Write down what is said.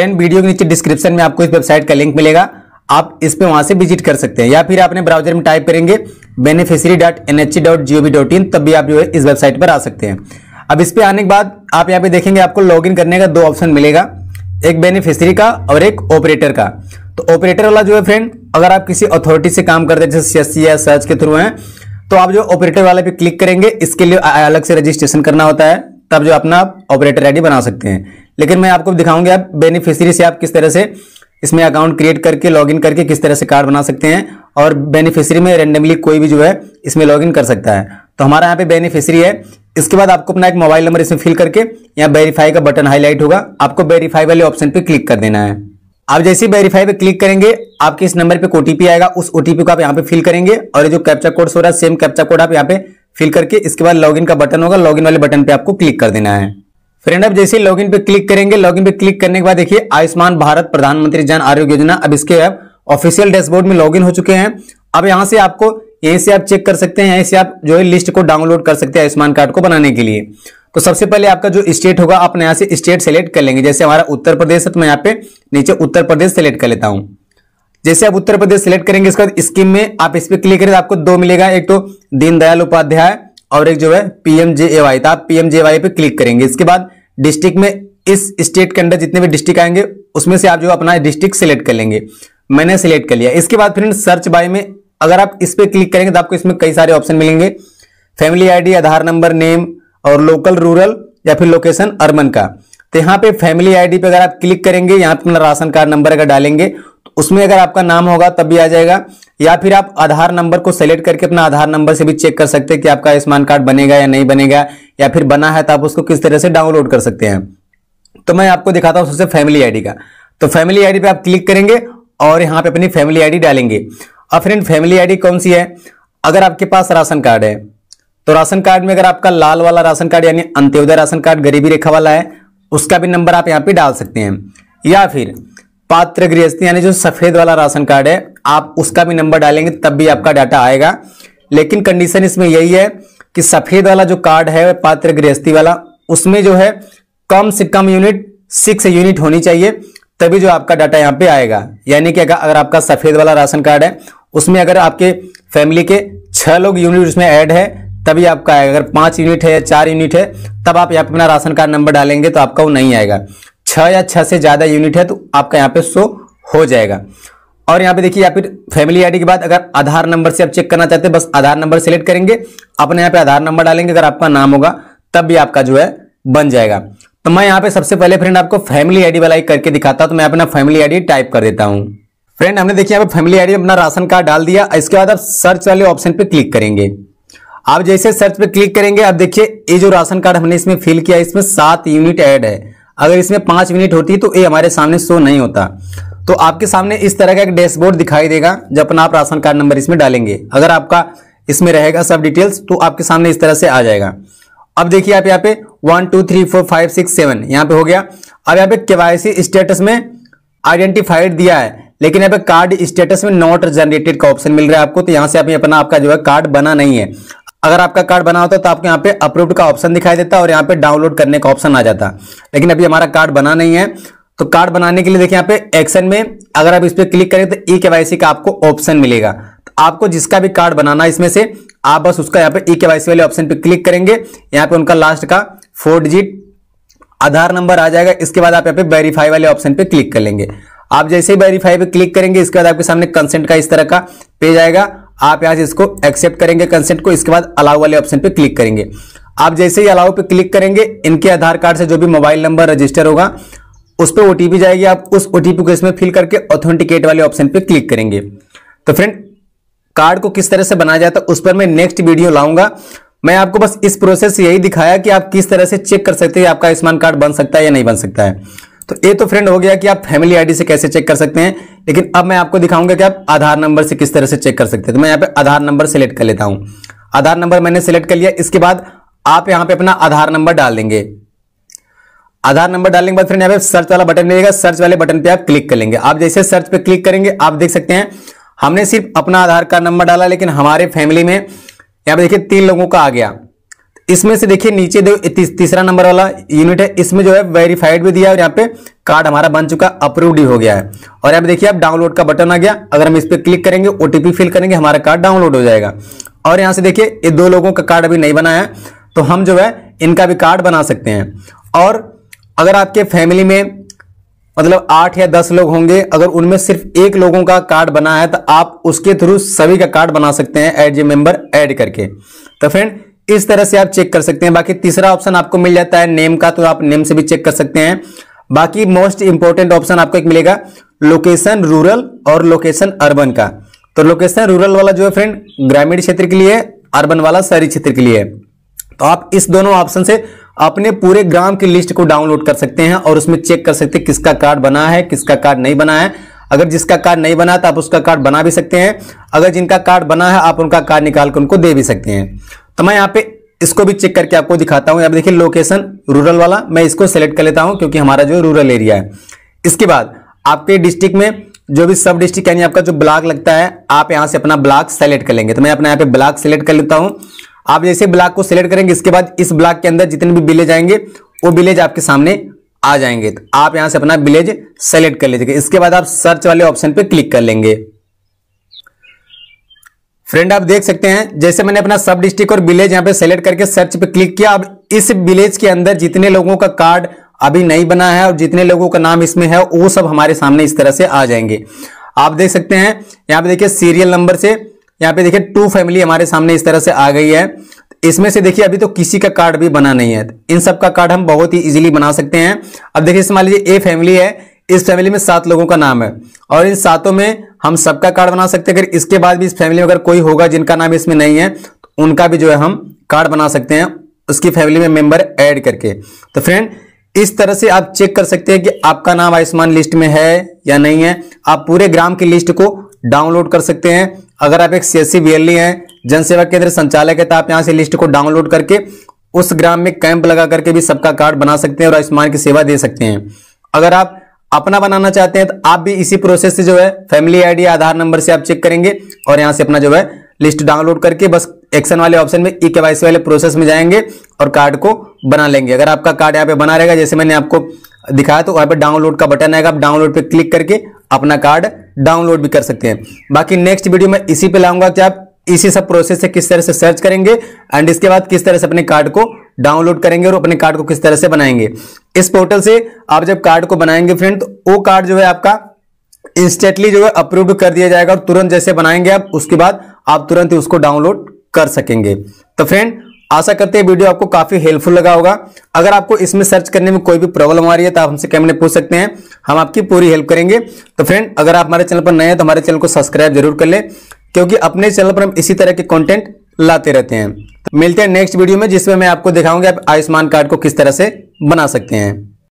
friend video के नीचे description में आपको इस वेबसाइट का लिंक मिलेगा आप इस पे वहां से विजिट कर सकते हैं या फिर आपने ब्राउजर में टाइप करेंगे beneficiary dot N H dot G dot in तब भी आप जो है इस वेबसाइट पर आ सकते हैं अब इस पे आने के बाद आप यहाँ पे देखेंगे आपको लॉगिन करने का दो ऑप्शन मिलेगा एक बेनिफिशरी का और एक ऑपरेटर का तो ऑपरेटर वाला जो है फ्रेंड अगर आप किसी अथॉरिटी से काम करते हैं जैसे सी या सर्च के थ्रू हैं तो आप जो ऑपरेटर वाले पे क्लिक करेंगे इसके लिए अलग से रजिस्ट्रेशन करना होता है तब जो अपना ऑपरेटर आईडी बना सकते हैं लेकिन मैं आपको दिखाऊंगा आप बेनिफिशियरी से आप किस तरह से इसमें अकाउंट क्रिएट करके लॉगिन करके किस तरह से कार्ड बना सकते हैं और बेनिफिशियरी में रेंडमली कोई भी जो है इसमें लॉगिन कर सकता है तो हमारा यहाँ पे बेनिफिशियरी है इसके बाद आपको अपना एक मोबाइल नंबर इसमें फिल करके यहाँ वेरीफाई का बटन हाईलाइट होगा आपको वेरीफाई वाले ऑप्शन पे क्लिक कर देना है आप जैसे ही वेरीफाई पे क्लिक करेंगे आपके इस नंबर पे ओटीपी आएगा उस ओटीपी को आप यहाँ पे फिल करेंगे और जो कैप्चा कोड हो रहा है सेम कैप्चा कोड आप यहाँ पे फिल करके इसके बाद लॉगिन का बटन होगा लॉगिन वाले बटन पे आपको क्लिक कर देना है फ्रेंड अब जैसे इन पे क्लिक करेंगे इन पे क्लिक करने के बाद देखिए आयुष्मान भारत प्रधानमंत्री जन आरोग्य योजना अब इसके अब ऑफिशियल डैशबोर्ड में लॉगिन हो चुके हैं अब यहाँ से आपको यहीं से आप चेक कर सकते हैं यहीं से आप जो है लिस्ट को डाउनलोड कर सकते हैं आयुष्मान कार्ड को बनाने के लिए तो सबसे पहले आपका जो स्टेट होगा आप यहाँ से स्टेट सेलेक्ट कर लेंगे जैसे हमारा उत्तर प्रदेश है तो मैं यहाँ पे नीचे उत्तर प्रदेश सेलेक्ट कर लेता हूँ जैसे आप उत्तर प्रदेश सेलेक्ट करेंगे इसके बाद स्कीम में आप इस पर क्लिक करें तो आपको दो मिलेगा एक तो दीनदयाल उपाध्याय और एक जो है पीएमजेएवाई तो आप पीएमजेएवाई पे क्लिक करेंगे इसके बाद डिस्ट्रिक्ट में इस स्टेट के अंदर जितने भी डिस्ट्रिक्ट आएंगे उसमें से आप जो अपना डिस्ट्रिक्ट सिलेक्ट कर लेंगे मैंने सिलेक्ट कर लिया इसके बाद फ्रेंड सर्च बाय में अगर आप इस पर क्लिक करेंगे तो आपको इसमें कई सारे ऑप्शन मिलेंगे family ID Aadhaar number name और लोकल रूरल या फिर लोकेशन अर्बन का तो यहाँ पे फैमिली आईडी पे अगर आप क्लिक करेंगे यहाँ पे अपना राशन कार्ड नंबर अगर डालेंगे तो उसमें अगर आपका नाम होगा तब भी आ जाएगा या फिर आप आधार नंबर को सेलेक्ट करके अपना आधार नंबर से भी चेक कर सकते हैं कि आपका आयुष्मान कार्ड बनेगा या नहीं बनेगा या फिर बना है तो आप उसको किस तरह से डाउनलोड कर सकते हैं तो मैं आपको दिखाता हूँ सबसे फैमिली आईडी का तो फैमिली आईडी पे आप क्लिक करेंगे और यहाँ पे अपनी फैमिली आईडी डालेंगे और फ्रेंड फैमिली आईडी कौन सी है अगर आपके पास राशन कार्ड है तो राशन कार्ड में अगर आपका लाल वाला राशन कार्ड यानी अंत्योदय राशन कार्ड गरीबी रेखा वाला है उसका भी नंबर आप यहाँ पे डाल सकते हैं या फिर पात्र गृहस्थी यानी जो सफेद वाला राशन कार्ड है आप उसका भी नंबर डालेंगे तब भी आपका डाटा आएगा लेकिन कंडीशन इसमें यही है कि सफेद वाला जो कार्ड है पात्र गृहस्थी वाला उसमें जो है कम से कम यूनिट सिक्स यूनिट होनी चाहिए तभी जो आपका डाटा यहाँ पे आएगा यानी कि अगर आपका सफेद वाला राशन कार्ड है उसमें अगर आपके फैमिली के छह लोग यूनिट उसमें ऐड है तभी आपका आएगा अगर पांच यूनिट है या चार यूनिट है तब आप यहाँ पे अपना राशन कार्ड नंबर डालेंगे तो आपका वो नहीं आएगा छह या छह से ज्यादा यूनिट है तो आपका यहाँ पे शो हो जाएगा और यहाँ पे देखिए या फिर फैमिली आईडी के बाद अगर आधार नंबर से आप चेक करना चाहते हैं बस आधार नंबर सेलेक्ट करेंगे अपने यहाँ पे आधार नंबर डालेंगे अगर आपका नाम होगा तब भी आपका जो है बन जाएगा तो मैं यहाँ पे सबसे पहले फ्रेंड आपको फैमिली आईडी वाला एक करके दिखाता हूं तो मैं अपना फैमिली आईडी टाइप कर देता हूँ फ्रेंड हमने देखिए यहाँ पे फैमिली आईडी अपना राशन कार्ड डाल दिया इसके बाद आप सर्च वाले ऑप्शन पे क्लिक करेंगे आप जैसे सर्च पे क्लिक करेंगे आप देखिए ये जो राशन कार्ड हमने इसमें फिल किया इसमें सात यूनिट एड है अगर इसमें पांच यूनिट होती है तो ये हमारे सामने शो नहीं होता तो आपके सामने इस तरह का एक डैशबोर्ड दिखाई देगा जब अपना आप राशन कार्ड नंबर इसमें डालेंगे अगर आपका इसमें रहेगा सब डिटेल्स तो आपके सामने इस तरह से आ जाएगा अब देखिए आप यहाँ पे one two three four five six seven यहाँ पे हो गया अब यहाँ पे केवाईसी स्टेटस में आइडेंटिफाइड दिया है लेकिन यहाँ पे कार्ड स्टेटस में नॉट जनरेटेड का ऑप्शन मिल रहा है आपको तो यहाँ से आप अपना आपका जो है कार्ड बना नहीं है अगर आपका कार्ड बना होता तो आपके यहाँ पे अप्रूव्ड का ऑप्शन दिखाई देता और यहाँ पे डाउनलोड करने का ऑप्शन आ जाता लेकिन अभी हमारा कार्ड बना नहीं है तो कार्ड बनाने के लिए देखिए यहाँ पे एक्शन में अगर आप इस पर क्लिक करें तो ई e के का आपको ऑप्शन मिलेगा तो आपको जिसका भी कार्ड बनाना है इसमें से आप बस उसका यहाँ पे ई e सी वाले ऑप्शन पे क्लिक करेंगे यहाँ पे उनका लास्ट का फोर डिजिट आधार नंबर आ जाएगा इसके बाद आप यहाँ पे वेरीफाई वाले ऑप्शन पे क्लिक कर लेंगे आप जैसे ही वेरीफाई पे क्लिक करेंगे इसके बाद आपके सामने कंसेंट का इस तरह का पेज आएगा आप यहाँ से इसको एक्सेप्ट करेंगे कंसेंट को इसके बाद अलाउ वाले ऑप्शन पे क्लिक करेंगे आप जैसे ही अलाउ पे क्लिक करेंगे इनके आधार कार्ड से जो भी मोबाइल नंबर रजिस्टर होगा उस पर ओटीपी जाएगी आप उस ओटीपी को इसमें फिल करके ऑथेंटिकेट वाले ऑप्शन पे क्लिक करेंगे तो फ्रेंड कार्ड को किस तरह से बनाया जाता है उस पर मैं नेक्स्ट वीडियो लाऊंगा मैं आपको बस इस प्रोसेस से यही दिखाया कि आप किस तरह से चेक कर सकते हैं आपका आयुष्मान कार्ड बन सकता है या नहीं बन सकता है तो ये तो फ्रेंड हो गया कि आप फैमिली आईडी से कैसे चेक कर सकते हैं लेकिन अब मैं आपको दिखाऊंगा कि आप आधार नंबर से किस तरह से चेक कर सकते हैं तो मैं यहाँ पे आधार नंबर सेलेक्ट कर लेता हूँ आधार नंबर मैंने सेलेक्ट कर लिया इसके बाद आप यहाँ पे अपना आधार नंबर डाल देंगे आधार नंबर डालने के बाद फ्रेंड यहाँ पे सर्च वाला बटन मिलेगा सर्च वाले बटन पे आप क्लिक करेंगे आप जैसे सर्च पे क्लिक करेंगे आप देख सकते हैं हमने सिर्फ अपना आधार कार्ड नंबर डाला लेकिन हमारे फैमिली में यहाँ पे देखिए तीन लोगों का आ गया इसमें से देखिए नीचे दो तीस, तीसरा नंबर वाला यूनिट है इसमें जो है वेरीफाइड भी दिया और यहाँ पे कार्ड हमारा बन चुका अप्रूव ही हो गया है और यहाँ पे देखिए आप डाउनलोड का बटन आ गया अगर हम इस पर क्लिक करेंगे ओटीपी फिल करेंगे हमारा कार्ड डाउनलोड हो जाएगा और यहाँ से देखिए ये दो लोगों का कार्ड अभी नहीं बनाया है तो हम जो है इनका भी कार्ड बना सकते हैं और अगर आपके फैमिली में मतलब आठ या दस लोग होंगे अगर उनमें सिर्फ एक लोगों का कार्ड बना है तो आप उसके थ्रू सभी का कार्ड बना सकते हैं एड जे मेंबर ऐड करके तो फ्रेंड इस तरह से आप चेक कर सकते हैं बाकी तीसरा ऑप्शन आपको मिल जाता है नेम का तो आप नेम से भी चेक कर सकते हैं बाकी मोस्ट इंपॉर्टेंट ऑप्शन आपको एक मिलेगा लोकेशन रूरल और लोकेशन अर्बन का तो लोकेशन रूरल वाला जो है फ्रेंड ग्रामीण क्षेत्र के लिए अर्बन वाला शहरी क्षेत्र के लिए तो आप इस दोनों ऑप्शन से अपने पूरे ग्राम की लिस्ट को डाउनलोड कर सकते हैं और उसमें चेक कर सकते हैं किसका कार्ड बना है किसका कार्ड नहीं बना है अगर जिसका कार्ड नहीं बना तो आप उसका कार्ड बना भी सकते हैं अगर जिनका कार्ड बना है आप उनका कार्ड निकाल कर उनको दे भी सकते हैं तो मैं यहाँ पे इसको भी चेक करके आपको दिखाता हूँ यहाँ देखिए लोकेशन रूरल वाला मैं इसको सेलेक्ट कर लेता हूँ क्योंकि हमारा जो रूरल एरिया है इसके बाद आपके डिस्ट्रिक्ट में जो भी सब डिस्ट्रिक्ट यानी आपका जो ब्लॉक लगता है आप यहाँ से अपना ब्लॉक सेलेक्ट कर लेंगे तो मैं अपना यहाँ पे ब्लॉक सेलेक्ट कर लेता हूँ आप जैसे ब्लॉक को सिलेक्ट करेंगे इसके बाद इस ब्लॉक के अंदर जितने भी विलेज आएंगे वो विलेज आपके सामने आ जाएंगे तो आप यहां से अपना विलेज सेलेक्ट कर लीजिएगा इसके बाद आप सर्च वाले ऑप्शन पर क्लिक कर लेंगे फ्रेंड आप देख सकते हैं जैसे मैंने अपना सब डिस्ट्रिक्ट और विलेज यहाँ पे सेलेक्ट करके सर्च पे क्लिक किया अब इस विलेज के अंदर जितने लोगों का कार्ड अभी नहीं बना है और जितने लोगों का नाम इसमें है वो सब हमारे सामने इस तरह से आ जाएंगे आप देख सकते हैं यहां पे देखिए सीरियल नंबर से यहाँ पे देखिए टू फैमिली हमारे सामने इस तरह से आ गई है इसमें से देखिए अभी तो किसी का कार्ड भी बना नहीं है इन सब का कार्ड हम बहुत ही इजीली बना सकते हैं अब देखिए मान लीजिए ए फैमिली है इस फैमिली में सात लोगों का नाम है और इन सातों में हम सबका कार्ड बना सकते हैं अगर इसके बाद भी इस फैमिली में अगर कोई होगा जिनका नाम इसमें नहीं है तो उनका भी जो है हम कार्ड बना सकते हैं उसकी फैमिली में मेंबर ऐड करके तो फ्रेंड इस तरह से आप चेक कर सकते हैं कि आपका नाम आयुष्मान लिस्ट में है या नहीं है आप पूरे ग्राम की लिस्ट को डाउनलोड कर सकते हैं अगर आप एक सी एस e हैं जनसेवा केंद्र संचालक है तो आप यहाँ से लिस्ट को डाउनलोड करके उस ग्राम में कैंप लगा करके भी सबका कार्ड बना सकते हैं और आयुष्मान की सेवा दे सकते हैं अगर आप अपना बनाना चाहते हैं तो आप भी इसी प्रोसेस से जो है फैमिली आईडी आधार नंबर से आप चेक करेंगे और यहाँ से अपना जो है लिस्ट डाउनलोड करके बस एक्शन वाले ऑप्शन में ई e के वाले प्रोसेस में जाएंगे और कार्ड को बना लेंगे अगर आपका कार्ड यहाँ पे बना रहेगा जैसे मैंने आपको दिखाया तो वहाँ पे डाउनलोड का बटन आएगा आप डाउनलोड पे क्लिक करके अपना कार्ड डाउनलोड भी कर सकते हैं बाकी नेक्स्ट वीडियो में इसी पे लाऊंगा कि आप इसी सब प्रोसेस से किस तरह से सर्च करेंगे एंड इसके बाद किस तरह से अपने कार्ड को डाउनलोड करेंगे और अपने कार्ड को किस तरह से बनाएंगे इस पोर्टल से आप जब कार्ड को बनाएंगे फ्रेंड तो वो कार्ड जो है आपका इंस्टेंटली जो है अप्रूव कर दिया जाएगा और तुरंत जैसे बनाएंगे आप उसके बाद आप तुरंत ही उसको डाउनलोड कर सकेंगे तो फ्रेंड आशा करते हैं वीडियो आपको काफी हेल्पफुल लगा होगा अगर आपको इसमें सर्च करने में कोई भी प्रॉब्लम आ रही है तो आप हमसे कैमरे पूछ सकते हैं हम आपकी पूरी हेल्प करेंगे तो फ्रेंड अगर आप हमारे चैनल पर नए हैं तो हमारे चैनल को सब्सक्राइब जरूर कर लें क्योंकि अपने चैनल पर हम इसी तरह के कॉन्टेंट लाते रहते हैं मिलते हैं नेक्स्ट वीडियो में जिसमें मैं आपको दिखाऊंगा आप आयुष्मान कार्ड को किस तरह से बना सकते हैं